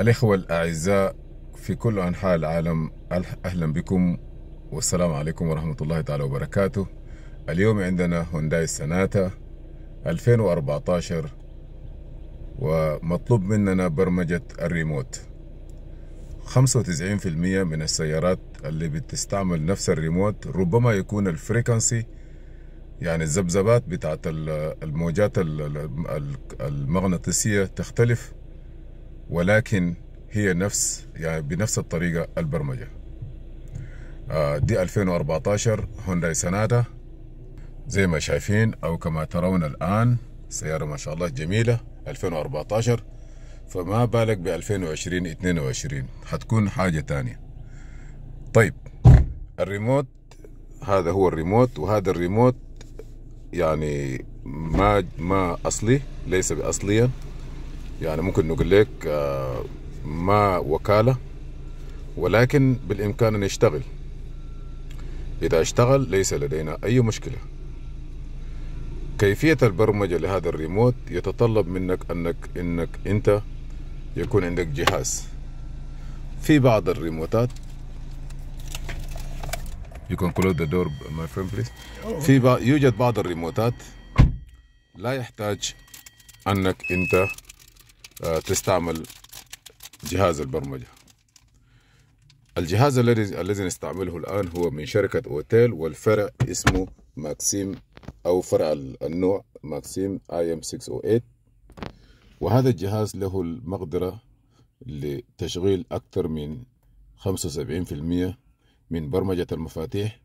الإخوة الأعزاء في كل أنحاء العالم أهلا بكم والسلام عليكم ورحمة الله تعالى وبركاته اليوم عندنا هونداي سناتا 2014 ومطلوب مننا برمجة الريموت 95% من السيارات اللي بتستعمل نفس الريموت ربما يكون الفريكنسي يعني الذبذبات بتاعت الموجات المغناطيسية تختلف ولكن هي نفس يعني بنفس الطريقة البرمجة آه، دي 2014 هونداي سنادا زي ما شايفين أو كما ترون الآن سيارة ما شاء الله جميلة 2014 فما بالك ب 2020 22 حتكون حاجة تانية طيب الريموت هذا هو الريموت وهذا الريموت يعني ما ما اصلي ليس باصليا يعني ممكن نقول لك آه، ما وكاله ولكن بالامكان ان يشتغل اذا اشتغل ليس لدينا اي مشكله كيفيه البرمجه لهذا الريموت يتطلب منك انك انك انت يكون عندك جهاز في بعض الريموتات You can close the door, my friend, please. في يوجد بعض الريموتات لا يحتاج أنك أنت آه، تستعمل جهاز البرمجة الجهاز الذي الذي نستعمله الآن هو من شركة أوتيل والفرع اسمه ماكسيم أو فرع النوع ماكسيم اي ام 608 وهذا الجهاز له المقدرة لتشغيل أكثر من 75% من برمجة المفاتيح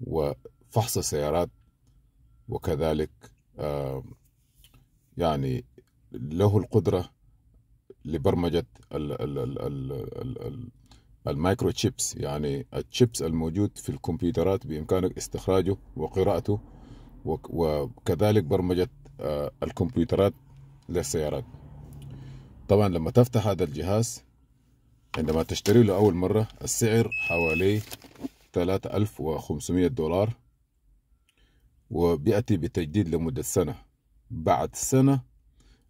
وفحص السيارات وكذلك يعني له القدرة لبرمجه المايكرو تشيبس يعني التشيبس الموجود في الكمبيوترات بامكانك استخراجه وقراءته وكذلك برمجه آه، الكمبيوترات للسيارات طبعا لما تفتح هذا الجهاز عندما تشتري له أول مرة السعر حوالي 3500 دولار وبيأتي بتجديد لمدة سنة بعد سنة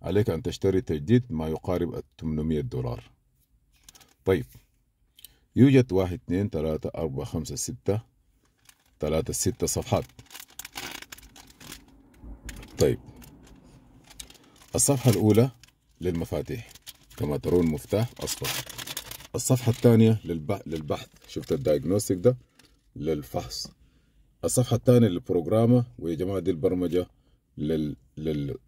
عليك أن تشتري تجديد ما يقارب 800 دولار طيب يوجد واحد اثنين ثلاثة أربعة خمسة ستة ثلاثة ستة صفحات طيب الصفحة الأولى للمفاتيح كما ترون مفتاح أصفر الصفحة الثانية للبحث شفت الدايجنوستيك ده للفحص الصفحة الثانية للبروجرامة ويا جماعة دي البرمجة لل...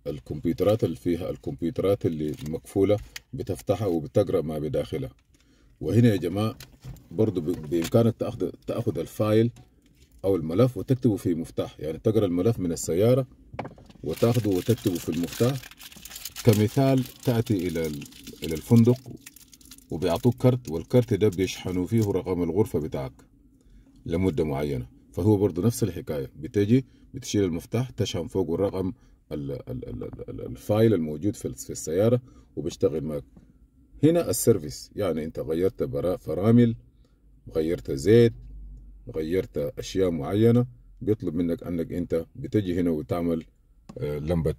للكمبيوترات اللي فيها الكمبيوترات اللي مقفولة بتفتحها وبتقرأ ما بداخلها وهنا يا جماعة برضو بإمكانك تأخذ, تأخذ الفايل أو الملف وتكتبه في مفتاح يعني تقرأ الملف من السيارة وتأخذه وتكتبه في المفتاح كمثال تأتي إلى إلى الفندق وبيعطوك كرت والكرت ده بيشحنوا فيه رقم الغرفة بتاعك لمدة معينة فهو برضه نفس الحكايه بتجي بتشيل المفتاح تشحن فوقه الرقم الفايل الموجود في السياره وبيشتغل معك هنا السيرفيس يعني انت غيرت براء فرامل غيرت زيت غيرت اشياء معينه بيطلب منك انك انت بتجي هنا وتعمل آه، لمبه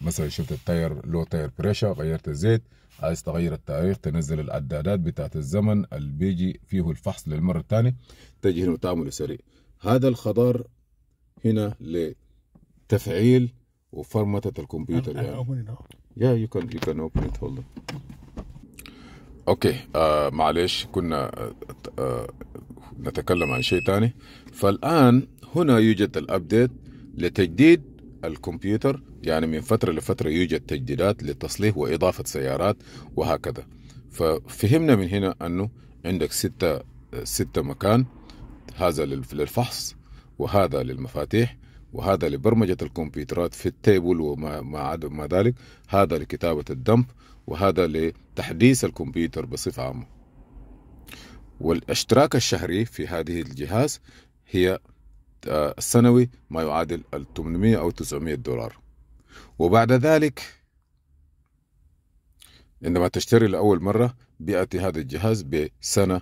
مثلا شفت التاير لو تاير بريشر غيرت الزيت عايز تغير التاريخ تنزل العدادات بتاعت الزمن اللي بيجي فيه الفحص للمره الثانيه تجي هنا وتعمله سريع هذا الخضار هنا لتفعيل وفرمتة الكمبيوتر يعني يا yeah you can you can open it اوكي uh, معلش كنا آه نتكلم عن شيء ثاني فالان هنا يوجد الابديت لتجديد الكمبيوتر يعني من فتره لفتره يوجد تجديدات لتصليح واضافه سيارات وهكذا ففهمنا من هنا انه عندك ستة ستة مكان هذا للفحص وهذا للمفاتيح وهذا لبرمجة الكمبيوترات في التيبل وما ما عدا ذلك هذا لكتابة الدمب وهذا لتحديث الكمبيوتر بصفة عامة والاشتراك الشهري في هذه الجهاز هي آه، السنوي ما يعادل 800 أو 900 دولار وبعد ذلك عندما تشتري لأول مرة بيأتي هذا الجهاز بسنة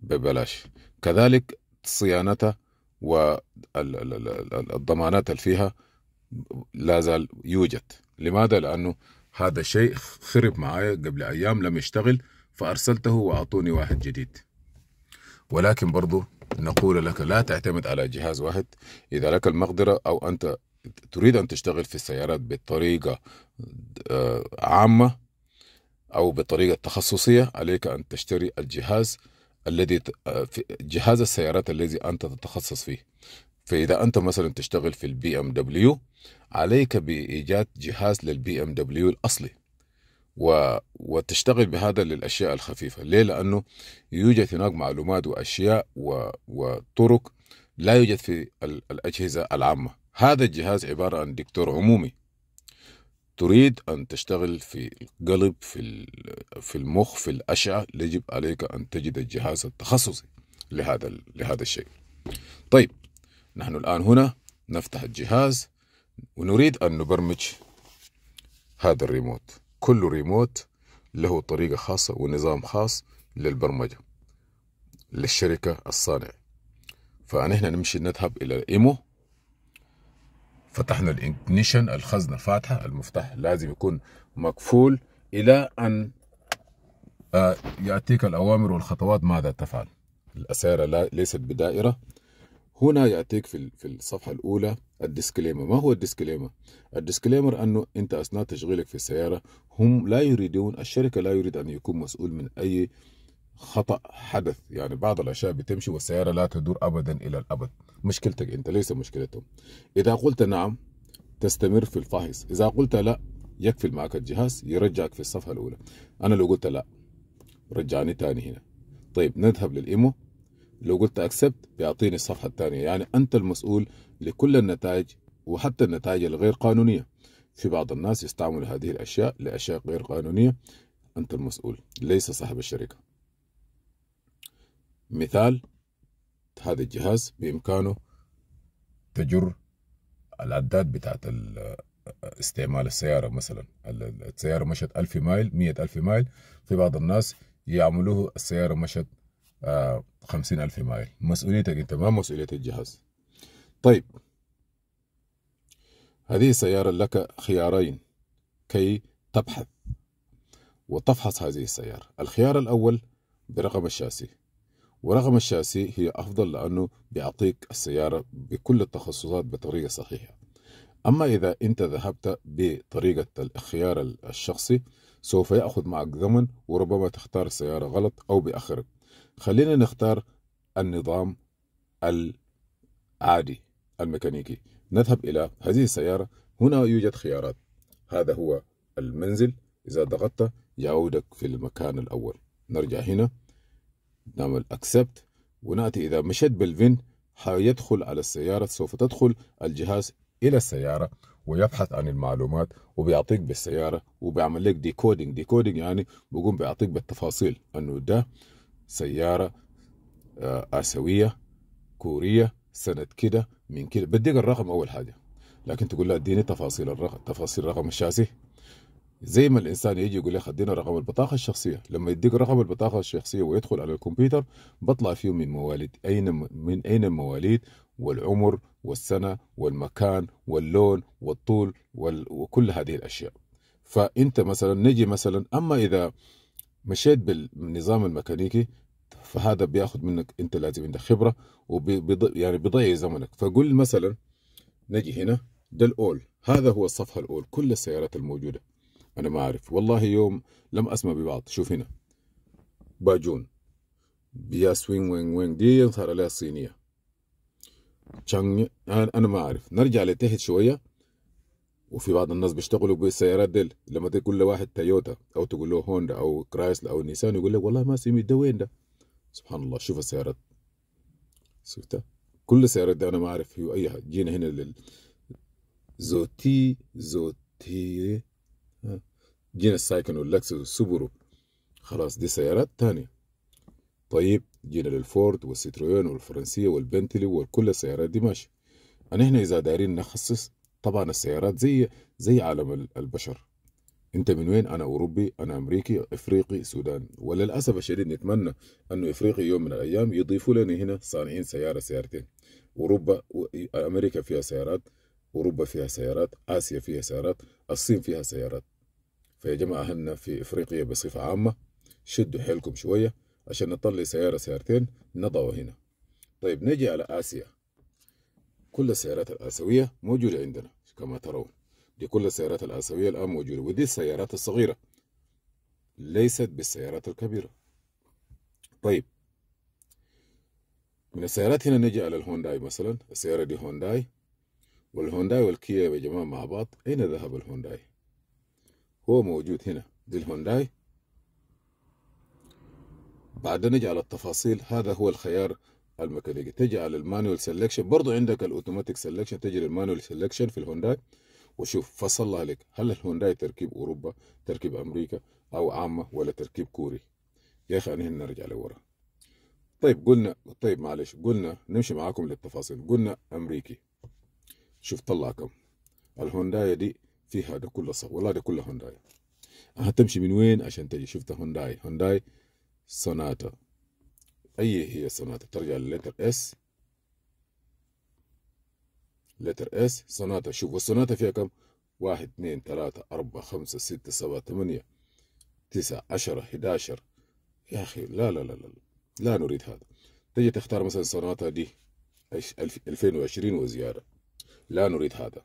ببلاش كذلك صيانتها والضمانات اللي فيها لا زال يوجد لماذا؟ لأنه هذا الشيء خرب معايا قبل أيام لم يشتغل فأرسلته وأعطوني واحد جديد ولكن برضو نقول لك لا تعتمد على جهاز واحد إذا لك المقدرة أو أنت تريد أن تشتغل في السيارات بطريقة آه، عامة أو بطريقة تخصصية عليك أن تشتري الجهاز الذي آه، جهاز السيارات الذي انت تتخصص فيه فاذا انت مثلا تشتغل في البي ام دبليو عليك بايجاد جهاز للبي ام دبليو الاصلي و... وتشتغل بهذا للاشياء الخفيفه ليه لانه يوجد هناك معلومات واشياء و... وطرق لا يوجد في الاجهزه العامه هذا الجهاز عباره عن دكتور عمومي تريد أن تشتغل في القلب في في المخ في الأشعة يجب عليك أن تجد الجهاز التخصصي لهذا لهذا الشيء. طيب نحن الآن هنا نفتح الجهاز ونريد أن نبرمج هذا الريموت كل ريموت له طريقة خاصة ونظام خاص للبرمجة للشركة الصانع فنحن نمشي نذهب إلى إيمو فتحنا الإجنيشن الخزنة فاتحة المفتاح لازم يكون مقفول إلى أن آه، يأتيك الأوامر والخطوات ماذا تفعل الأسيرة ليست بدائرة هنا يأتيك في في الصفحة الأولى الديسكليمر ما هو الديسكليمر؟ الديسكليمر أنه أنت أثناء تشغيلك في السيارة هم لا يريدون الشركة لا يريد أن يكون مسؤول من أي خطأ حدث يعني بعض الأشياء بتمشي والسيارة لا تدور أبدا إلى الأبد مشكلتك أنت ليس مشكلتهم إذا قلت نعم تستمر في الفحص إذا قلت لا يكفل معك الجهاز يرجعك في الصفحة الأولى أنا لو قلت لا رجعني تاني هنا طيب نذهب للإيمو لو قلت أكسبت بيعطيني الصفحة الثانية يعني أنت المسؤول لكل النتائج وحتى النتائج الغير قانونية في بعض الناس يستعمل هذه الأشياء لأشياء غير قانونية أنت المسؤول ليس صاحب الشركة مثال هذا الجهاز بإمكانه تجر العداد بتاعت استعمال السيارة مثلا السيارة مشت ألف مايل مية ألف مايل في بعض الناس يعملوه السيارة مشت آه، خمسين ألف مايل مسؤوليتك أنت ما مسؤولية الجهاز طيب هذه السيارة لك خيارين كي تبحث وتفحص هذه السيارة الخيار الأول برقم الشاسي ورقم الشاسي هي أفضل لأنه بيعطيك السيارة بكل التخصصات بطريقة صحيحة أما إذا أنت ذهبت بطريقة الخيار الشخصي سوف يأخذ معك زمن وربما تختار سيارة غلط أو بأخر خلينا نختار النظام العادي الميكانيكي نذهب إلى هذه السيارة هنا يوجد خيارات هذا هو المنزل إذا ضغطت يعودك في المكان الأول نرجع هنا نعمل اكسبت وناتي اذا مشيت بالفين حيدخل على السيارة سوف تدخل الجهاز إلى السيارة ويبحث عن المعلومات وبيعطيك بالسيارة وبيعمل لك ديكودينج ديكودينج يعني بيقوم بيعطيك بالتفاصيل أنه ده سيارة آه، آسيوية كورية سنة كده من كده بديك الرقم أول حاجة لكن تقول لا اديني تفاصيل الرقم تفاصيل رقم الشاسيه زي ما الانسان يجي يقول لك ادينا رقم البطاقه الشخصيه لما يديك رقم البطاقه الشخصيه ويدخل على الكمبيوتر بطلع فيه من مواليد اين من اين المواليد والعمر والسنه والمكان واللون والطول وكل هذه الاشياء فانت مثلا نجي مثلا اما اذا مشيت بالنظام الميكانيكي فهذا بياخذ منك انت لازم عندك خبره وبيض يعني بيضيع زمنك فقل مثلا نجي هنا ده الاول هذا هو الصفحه الاول كل السيارات الموجوده أنا ما أعرف والله يوم لم أسمع ببعض شوف هنا باجون بيا سوين وين وين دي ينصر عليها الصينية تشانغ أنا ما أعرف نرجع لتحت شوية وفي بعض الناس بيشتغلوا بالسيارات ديل لما تقول لواحد تويوتا أو تقول له هوندا أو كرايسل أو نيسان يقول لك والله ما سميت ده وين ده سبحان الله شوف السيارات شفتها كل السيارات دي أنا ما أعرف هي أي حاجة جينا هنا لل زوتي زوتي جينا السايكن واللكسس والسوبرو خلاص دي سيارات تانية طيب جينا للفورد والسيترويون والفرنسية والبنتلي وكل السيارات دي ماشي أنا إحنا إذا دايرين نخصص طبعا السيارات زي زي عالم البشر انت من وين انا اوروبي انا امريكي افريقي سوداني وللاسف الشديد نتمنى انه افريقي يوم من الايام يضيفوا لنا هنا صانعين سياره سيارتين اوروبا امريكا فيها سيارات اوروبا فيها سيارات اسيا فيها سيارات الصين فيها سيارات فيا جماعة هنا في إفريقيا بصفة عامة شدوا حيلكم شوية عشان نطلع سيارة سيارتين نضعوا هنا طيب نجي على آسيا كل السيارات الآسيوية موجودة عندنا كما ترون دي كل السيارات الآسيوية الآن موجودة ودي السيارات الصغيرة ليست بالسيارات الكبيرة طيب من السيارات هنا نجي على الهونداي مثلا السيارة دي هونداي والهونداي والكيا يا جماعة مع بعض أين ذهب الهونداي هو موجود هنا دي الهونداي بعد نجي على التفاصيل هذا هو الخيار الميكانيكي تجي على المانوال سلكشن برضو عندك الاوتوماتيك سلكشن تجي للمانوال سلكشن في الهونداي وشوف فصل لك هل الهونداي تركيب اوروبا تركيب امريكا او عامه ولا تركيب كوري يا اخي انا نرجع لورا طيب قلنا طيب معلش قلنا نمشي معاكم للتفاصيل قلنا امريكي شوف طلعكم الهونداي دي فيها هذا كله صح والله ده كله هونداي هتمشي من وين عشان تجي شفت هونداي هونداي سوناتا اي هي سوناتا ترجع للتر اس لتر اس سوناتا شوف والسوناتا فيها كم واحد اثنين ثلاثة أربعة خمسة ستة سبعة ثمانية تسعة عشرة حداشر يا أخي لا لا لا لا لا نريد هذا تجي تختار مثلا سوناتا دي 2020 وزيادة لا نريد هذا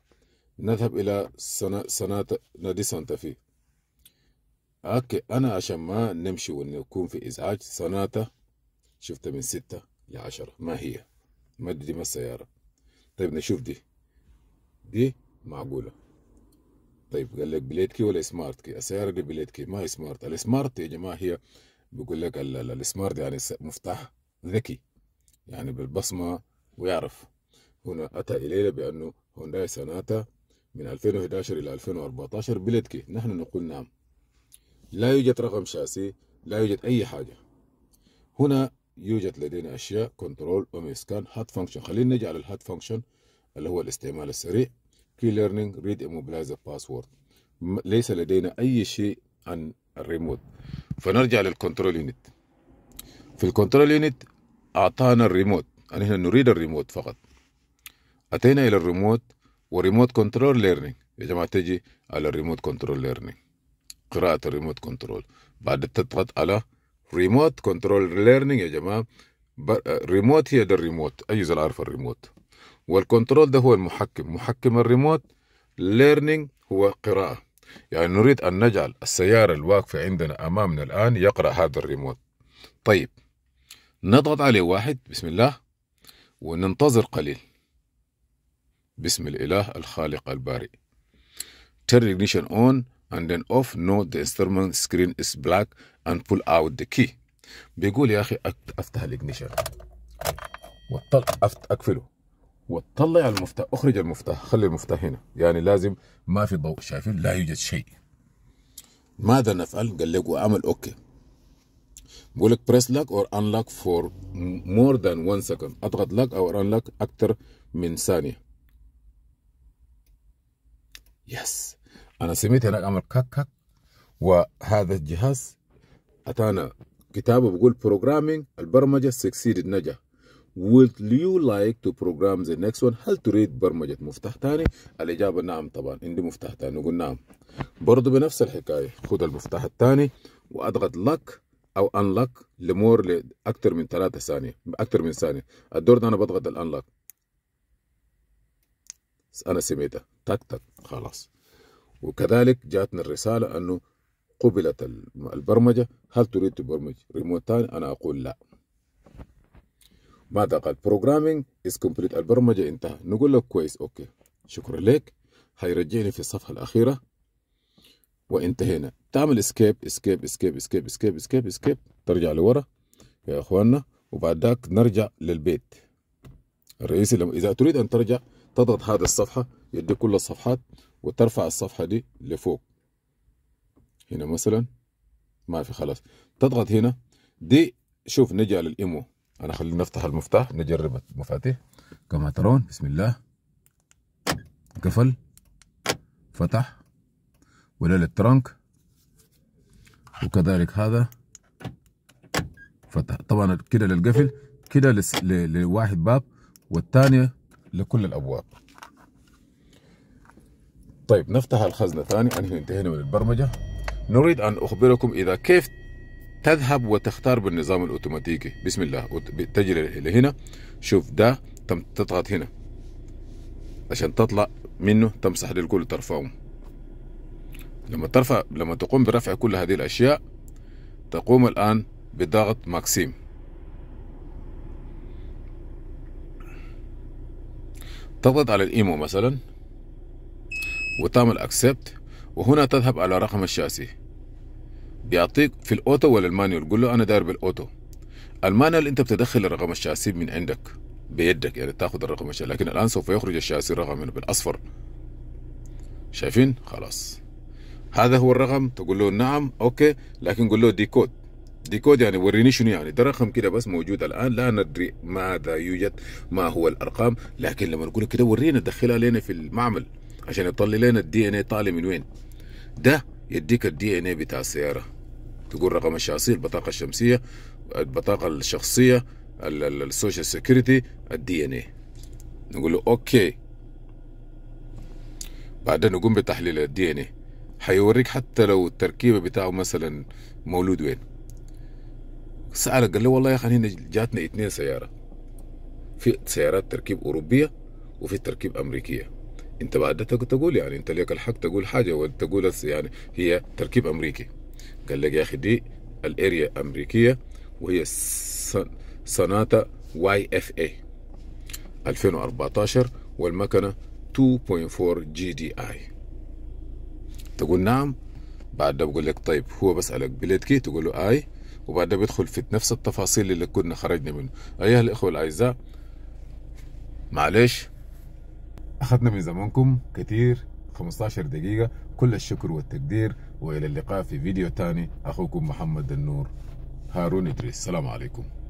نذهب إلى سنة, سنة نادي سانتا في أوكي أنا عشان ما نمشي ونكون في إزعاج سناتا شفت من ستة لعشرة ما هي ما دي ما السيارة طيب نشوف دي دي معقولة طيب قال لك بليت كي ولا سمارت كي السيارة دي بليت كي ما هي سمارت السمارت يا جماعة هي بيقول لك السمارت يعني مفتاح ذكي يعني بالبصمة ويعرف هنا أتى إلينا بأنه هونداي سناتا من 2011 إلى 2014 كي نحن نقول نعم لا يوجد رقم شاسي لا يوجد أي حاجة هنا يوجد لدينا أشياء كنترول ومسكان هات فانكشن خلينا نجي على الهات فانكشن اللي هو الاستعمال السريع كي ليرنينج ريد immobilizer باسورد ليس لدينا أي شيء عن الريموت فنرجع للكنترول يونت في الكنترول يونت أعطانا الريموت نحن يعني نريد الريموت فقط أتينا إلى الريموت وريموت كنترول ليرنينج يا جماعه تجي على الريموت كنترول ليرنينج قراءه الريموت كنترول بعد تضغط على ريموت كنترول ليرنينج يا جماعه ريموت هي ده الريموت اي زول عارف الريموت والكنترول ده هو المحكم محكم الريموت ليرنينج هو قراءه يعني نريد ان نجعل السياره الواقفه عندنا امامنا الان يقرا هذا الريموت طيب نضغط عليه واحد بسم الله وننتظر قليل باسم الإله الخالق البارئ. Turn ignition on and then off. Note the instrument screen is black and pull out the key. بيقول يا أخي أفتح الإجنيشن وطل... أفت... أقفله وطلع المفتاح أخرج المفتاح خلي المفتاح هنا يعني لازم ما في ضوء شايفين لا يوجد شيء ماذا نفعل؟ قال لك وعمل أوكي بقول لك بريس لك اور انلوك فور مور ذان 1 سكند اضغط لك او انلوك اكثر من ثانيه يس انا سميت هناك عمل كاك كاك وهذا الجهاز اتانا كتابه بيقول programming البرمجه succeeded نجح Would you like to program the next one؟ هل تريد برمجة مفتاح تاني؟ الإجابة نعم طبعا عندي مفتاح تاني نقول نعم برضو بنفس الحكاية خد المفتاح الثاني وأضغط لك أو unlock لمور لأكثر من ثلاثة ثانية أكثر من ثانية الدور ده أنا بضغط الأنلك أنا سميتها تك تك خلاص وكذلك جاتنا الرسالة أنه قبلت البرمجة هل تريد تبرمج ريموت ثاني أنا أقول لا ماذا قال programming is complete البرمجة انتهى نقول لك كويس أوكي شكرا لك هيرجعني في الصفحة الأخيرة وانتهينا تعمل اسكيب اسكيب اسكيب اسكيب اسكيب اسكيب اسكيب ترجع لورا يا اخواننا وبعد ذاك نرجع للبيت الرئيسي لما اذا تريد ان ترجع تضغط هذه الصفحة يدي كل الصفحات وترفع الصفحة دي لفوق هنا مثلا ما في خلاص تضغط هنا دي شوف نجي على الايمو انا خلينا نفتح المفتاح نجرب المفاتيح كما ترون بسم الله قفل فتح ولا للترنك وكذلك هذا فتح طبعا كده للقفل كده لواحد باب والثانيه لكل الابواب طيب نفتح الخزنة ثاني نحن انتهينا من البرمجة نريد أن أخبركم إذا كيف تذهب وتختار بالنظام الأوتوماتيكي بسم الله تجري إلى هنا شوف ده تم تضغط هنا عشان تطلع منه تمسح للكل ترفعهم لما ترفع لما تقوم برفع كل هذه الأشياء تقوم الآن بضغط ماكسيم تضغط على الايمو مثلا وتعمل اكسبت وهنا تذهب على رقم الشاسي بيعطيك في الاوتو ولا المانيول قول له انا داير بالاوتو المانيول انت بتدخل الرقم الشاسي من عندك بيدك يعني تاخذ الرقم الشاسي لكن الان سوف يخرج الشاسي رقما بالاصفر شايفين خلاص هذا هو الرقم تقول له نعم اوكي لكن قول له ديكود ديكود يعني وريني شنو يعني ده رقم كده بس موجود الان لا ندري ماذا يوجد ما هو الارقام لكن لما نقول كده ورينا دخلها لنا في المعمل عشان يطلع لنا الدي ان اي طالع من وين ده يديك الدي ان اي بتاع السياره تقول رقم الشاصي البطاقه الشمسيه البطاقه الشخصيه السوشيال سيكيورتي الدي ان اي نقول له اوكي بعدين نقوم بتحليل الدي ان اي حيوريك حتى لو التركيبه بتاعه مثلا مولود وين سأله قال له والله يا أخي هنا جاتنا اثنين سيارة في سيارات تركيب أوروبية وفي تركيب أمريكية أنت بعد ده تقول يعني أنت ليك الحق تقول حاجة وتقول يعني هي تركيب أمريكي قال لك يا أخي دي الأريا أمريكية وهي صناتا واي اف اي 2014 والمكنة 2.4 جي دي اي تقول نعم بعد ده بقول لك طيب هو بسألك بليت كي تقول له اي وبعدها بيدخل في نفس التفاصيل اللي كنا خرجنا منه ايها الاخوه الاعزاء معلش اخذنا من زمانكم كثير 15 دقيقة كل الشكر والتقدير وإلى اللقاء في فيديو تاني أخوكم محمد النور هارون إدريس السلام عليكم